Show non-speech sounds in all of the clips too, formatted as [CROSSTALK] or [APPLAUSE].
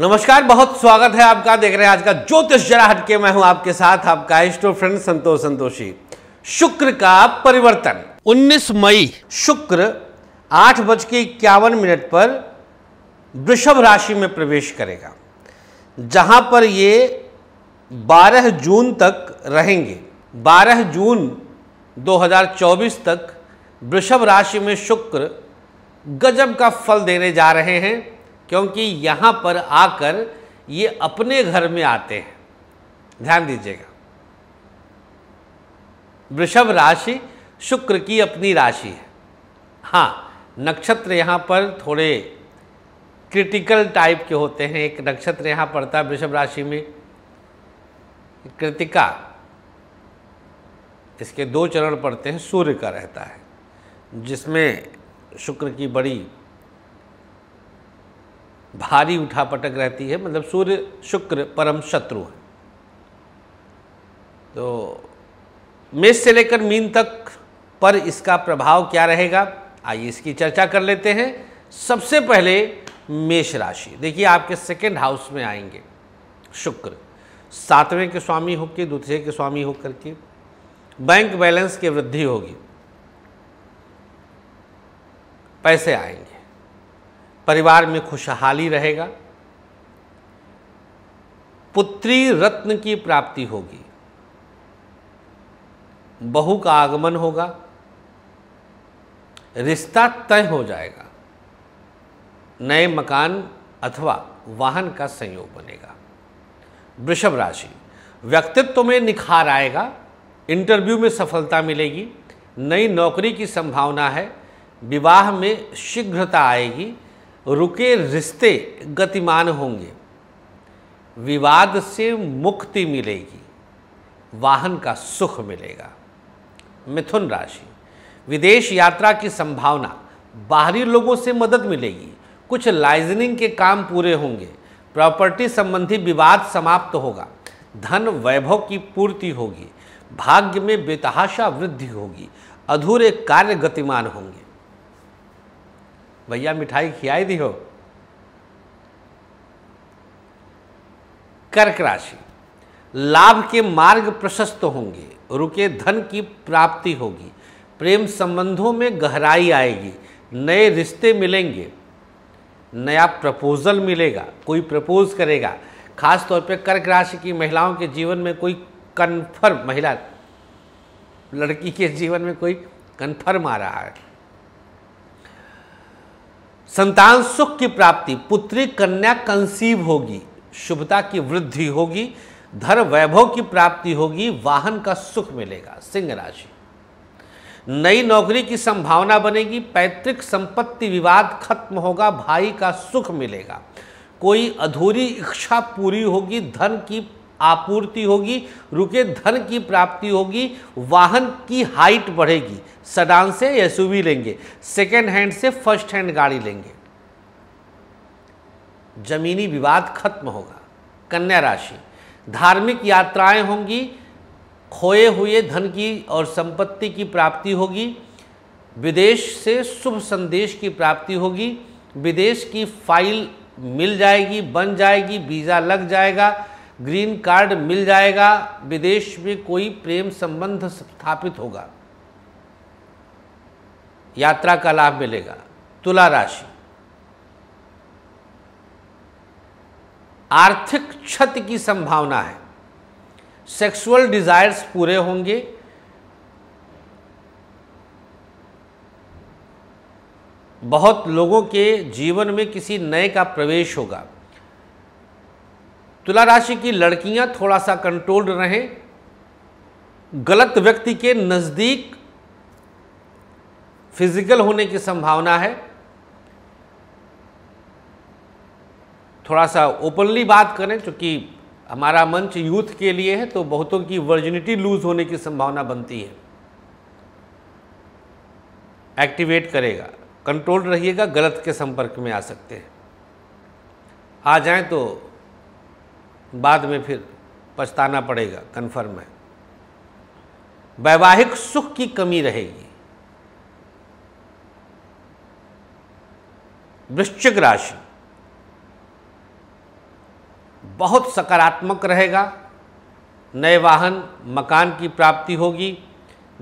नमस्कार बहुत स्वागत है आपका देख रहे हैं आज का ज्योतिष जरा हटके मैं हूं आपके साथ आपका इष्टो फ्रेंड संतोष संतोषी शुक्र का परिवर्तन 19 मई शुक्र आठ बज के इक्यावन मिनट पर वृषभ राशि में प्रवेश करेगा जहां पर ये 12 जून तक रहेंगे 12 जून 2024 तक वृषभ राशि में शुक्र गजब का फल देने जा रहे हैं क्योंकि यहाँ पर आकर ये अपने घर में आते हैं ध्यान दीजिएगा वृषभ राशि शुक्र की अपनी राशि है हाँ नक्षत्र यहाँ पर थोड़े क्रिटिकल टाइप के होते हैं एक नक्षत्र यहाँ पड़ता है वृषभ राशि में कृतिका इसके दो चरण पड़ते हैं सूर्य का रहता है जिसमें शुक्र की बड़ी भारी उठापटक रहती है मतलब सूर्य शुक्र परम शत्रु है तो मेष से लेकर मीन तक पर इसका प्रभाव क्या रहेगा आइए इसकी चर्चा कर लेते हैं सबसे पहले मेष राशि देखिए आपके सेकेंड हाउस में आएंगे शुक्र सातवें के स्वामी होकर दूसरे के स्वामी होकर के बैंक बैलेंस की वृद्धि होगी पैसे आएंगे परिवार में खुशहाली रहेगा पुत्री रत्न की प्राप्ति होगी बहू का आगमन होगा रिश्ता तय हो जाएगा नए मकान अथवा वाहन का संयोग बनेगा वृषभ राशि व्यक्तित्व में निखार आएगा इंटरव्यू में सफलता मिलेगी नई नौकरी की संभावना है विवाह में शीघ्रता आएगी रुके रिश्ते गतिमान होंगे विवाद से मुक्ति मिलेगी वाहन का सुख मिलेगा मिथुन राशि विदेश यात्रा की संभावना बाहरी लोगों से मदद मिलेगी कुछ लाइजनिंग के काम पूरे होंगे प्रॉपर्टी संबंधी विवाद समाप्त होगा धन वैभव की पूर्ति होगी भाग्य में बेतहाशा वृद्धि होगी अधूरे कार्य गतिमान होंगे भैया मिठाई खियाई दी हो कर्क राशि लाभ के मार्ग प्रशस्त होंगे रुके धन की प्राप्ति होगी प्रेम संबंधों में गहराई आएगी नए रिश्ते मिलेंगे नया प्रपोजल मिलेगा कोई प्रपोज करेगा खास तौर पे कर्क राशि की महिलाओं के जीवन में कोई कन्फर्म महिला लड़की के जीवन में कोई कन्फर्म आ रहा है संतान सुख की प्राप्ति पुत्री कन्या कंसीव होगी शुभता की वृद्धि होगी धर वैभव की प्राप्ति होगी वाहन का सुख मिलेगा सिंह राशि नई नौकरी की संभावना बनेगी पैतृक संपत्ति विवाद खत्म होगा भाई का सुख मिलेगा कोई अधूरी इच्छा पूरी होगी धन की आपूर्ति होगी रुके धन की प्राप्ति होगी वाहन की हाइट बढ़ेगी सडान से एस लेंगे सेकेंड हैंड से फर्स्ट हैंड गाड़ी लेंगे जमीनी विवाद खत्म होगा कन्या राशि धार्मिक यात्राएं होंगी खोए हुए धन की और संपत्ति की प्राप्ति होगी विदेश से शुभ संदेश की प्राप्ति होगी विदेश की फाइल मिल जाएगी बन जाएगी वीज़ा लग जाएगा ग्रीन कार्ड मिल जाएगा विदेश में कोई प्रेम संबंध स्थापित होगा यात्रा का लाभ मिलेगा तुला राशि आर्थिक क्षति की संभावना है सेक्सुअल डिजायर्स पूरे होंगे बहुत लोगों के जीवन में किसी नए का प्रवेश होगा तुला राशि की लड़कियां थोड़ा सा कंट्रोल्ड रहें गलत व्यक्ति के नज़दीक फिजिकल होने की संभावना है थोड़ा सा ओपनली बात करें क्योंकि हमारा मंच यूथ के लिए है तो बहुतों की वर्जिनिटी लूज होने की संभावना बनती है एक्टिवेट करेगा कंट्रोल रहिएगा गलत के संपर्क में आ सकते हैं आ जाएं तो बाद में फिर पछताना पड़ेगा कन्फर्म है वैवाहिक सुख की कमी रहेगी वृश्चिक राशि बहुत सकारात्मक रहेगा नए वाहन मकान की प्राप्ति होगी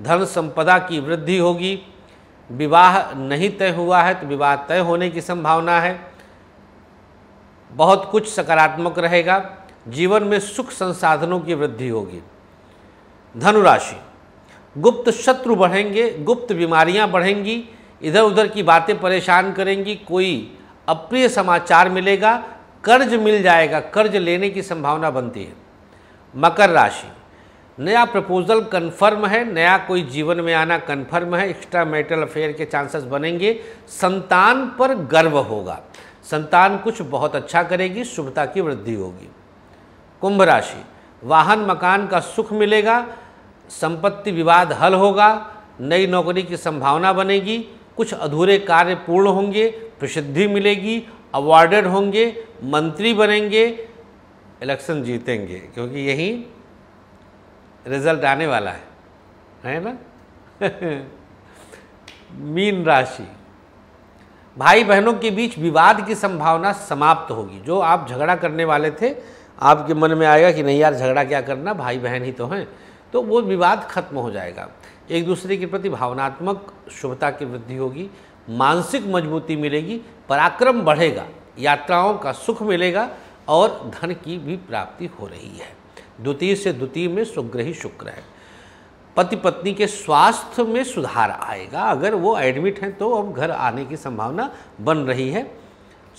धन संपदा की वृद्धि होगी विवाह नहीं तय हुआ है तो विवाह तय होने की संभावना है बहुत कुछ सकारात्मक रहेगा जीवन में सुख संसाधनों की वृद्धि होगी धनुराशि गुप्त शत्रु बढ़ेंगे गुप्त बीमारियां बढ़ेंगी इधर उधर की बातें परेशान करेंगी कोई अप्रिय समाचार मिलेगा कर्ज मिल जाएगा कर्ज लेने की संभावना बनती है मकर राशि नया प्रपोजल कन्फर्म है नया कोई जीवन में आना कन्फर्म है एक्स्ट्रा मैरिटल अफेयर के चांसेस बनेंगे संतान पर गर्व होगा संतान कुछ बहुत अच्छा करेगी शुभता की वृद्धि होगी कुंभ राशि वाहन मकान का सुख मिलेगा संपत्ति विवाद हल होगा नई नौकरी की संभावना बनेगी कुछ अधूरे कार्य पूर्ण होंगे प्रसिद्धि मिलेगी अवार्डेड होंगे मंत्री बनेंगे इलेक्शन जीतेंगे क्योंकि यही रिजल्ट आने वाला है है ना [LAUGHS] मीन राशि भाई बहनों के बीच विवाद की संभावना समाप्त होगी जो आप झगड़ा करने वाले थे आपके मन में आएगा कि नहीं यार झगड़ा क्या करना भाई बहन ही तो हैं तो वो विवाद खत्म हो जाएगा एक दूसरे के प्रति भावनात्मक शुभता की वृद्धि होगी मानसिक मजबूती मिलेगी पराक्रम बढ़ेगा यात्राओं का सुख मिलेगा और धन की भी प्राप्ति हो रही है द्वितीय से द्वितीय में सुग्रही शुक्र है पति पत्नी के स्वास्थ्य में सुधार आएगा अगर वो एडमिट हैं तो अब घर आने की संभावना बन रही है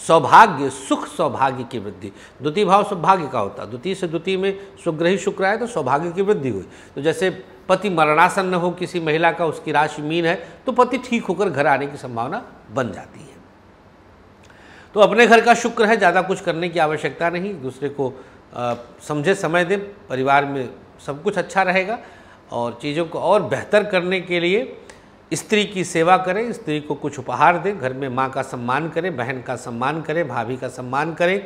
सौभाग्य सुख सौभाग्य की वृद्धि द्वितीय भाव सौभाग्य का होता द्वितीय से द्वितीय में सुग्रही शुक्र आए तो सौभाग्य की वृद्धि हुई तो जैसे पति मरणासन हो किसी महिला का उसकी राशि मीन है तो पति ठीक होकर घर आने की संभावना बन जाती है तो अपने घर का शुक्र है ज़्यादा कुछ करने की आवश्यकता नहीं दूसरे को समझे समय दें परिवार में सब कुछ अच्छा रहेगा और चीज़ों को और बेहतर करने के लिए स्त्री की सेवा करें स्त्री को कुछ उपहार दें घर में माँ का सम्मान करें बहन का सम्मान करें भाभी का सम्मान करें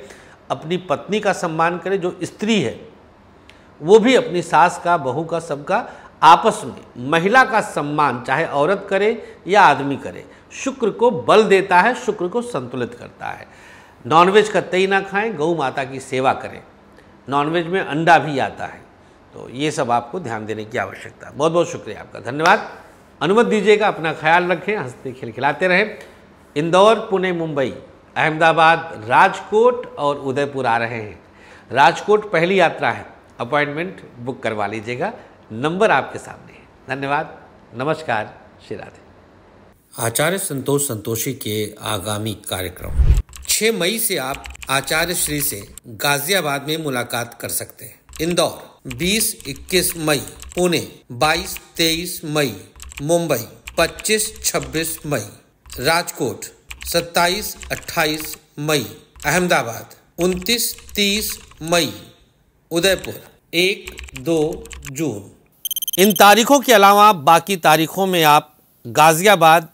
अपनी पत्नी का सम्मान करें जो स्त्री है वो भी अपनी सास का बहू का सबका आपस में महिला का सम्मान चाहे औरत करे या आदमी करे शुक्र को बल देता है शुक्र को संतुलित करता है नॉनवेज कतई ना खाएं गौ माता की सेवा करें नॉनवेज में अंडा भी आता है तो ये सब आपको ध्यान देने की आवश्यकता बहुत बहुत शुक्रिया आपका धन्यवाद अनुमति दीजिएगा अपना ख्याल रखें हंसते खिलखिलाते रहें इंदौर पुणे मुंबई अहमदाबाद राजकोट और उदयपुर आ रहे हैं राजकोट पहली यात्रा है अपॉइंटमेंट बुक करवा लीजिएगा नंबर आपके सामने है धन्यवाद नमस्कार श्री राधे आचार्य संतोष संतोषी के आगामी कार्यक्रम 6 मई से आप आचार्य श्री से गाजियाबाद में मुलाकात कर सकते हैं इंदौर 20-21 मई पुणे 22-23 मई मुंबई 25-26 मई राजकोट 27-28 मई अहमदाबाद 29-30 मई उदयपुर एक दो जून इन तारीखों के अलावा बाकी तारीखों में आप गाजियाबाद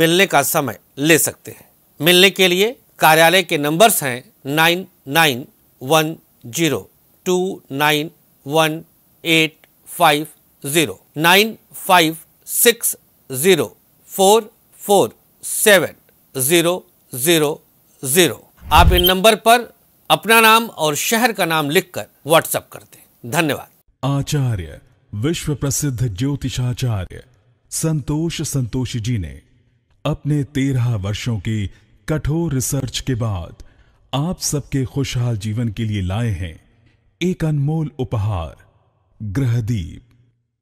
मिलने का समय ले सकते हैं मिलने के लिए कार्यालय के नंबर्स हैं nine nine one zero two nine one eight five zero nine five six zero four four seven zero zero zero आप इन नंबर पर अपना नाम और शहर का नाम लिखकर व्हाट्सएप कर दें धन्यवाद आचार्य विश्व प्रसिद्ध ज्योतिषाचार्य संतोष संतोषी जी ने अपने तेरह वर्षों की कठोर रिसर्च के बाद आप सबके खुशहाल जीवन के लिए लाए हैं एक अनमोल उपहार ग्रहदीप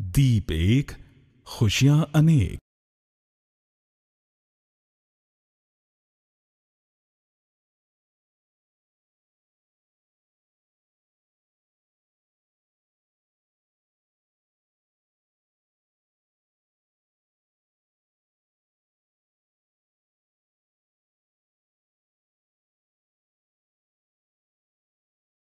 दीप एक खुशियां अनेक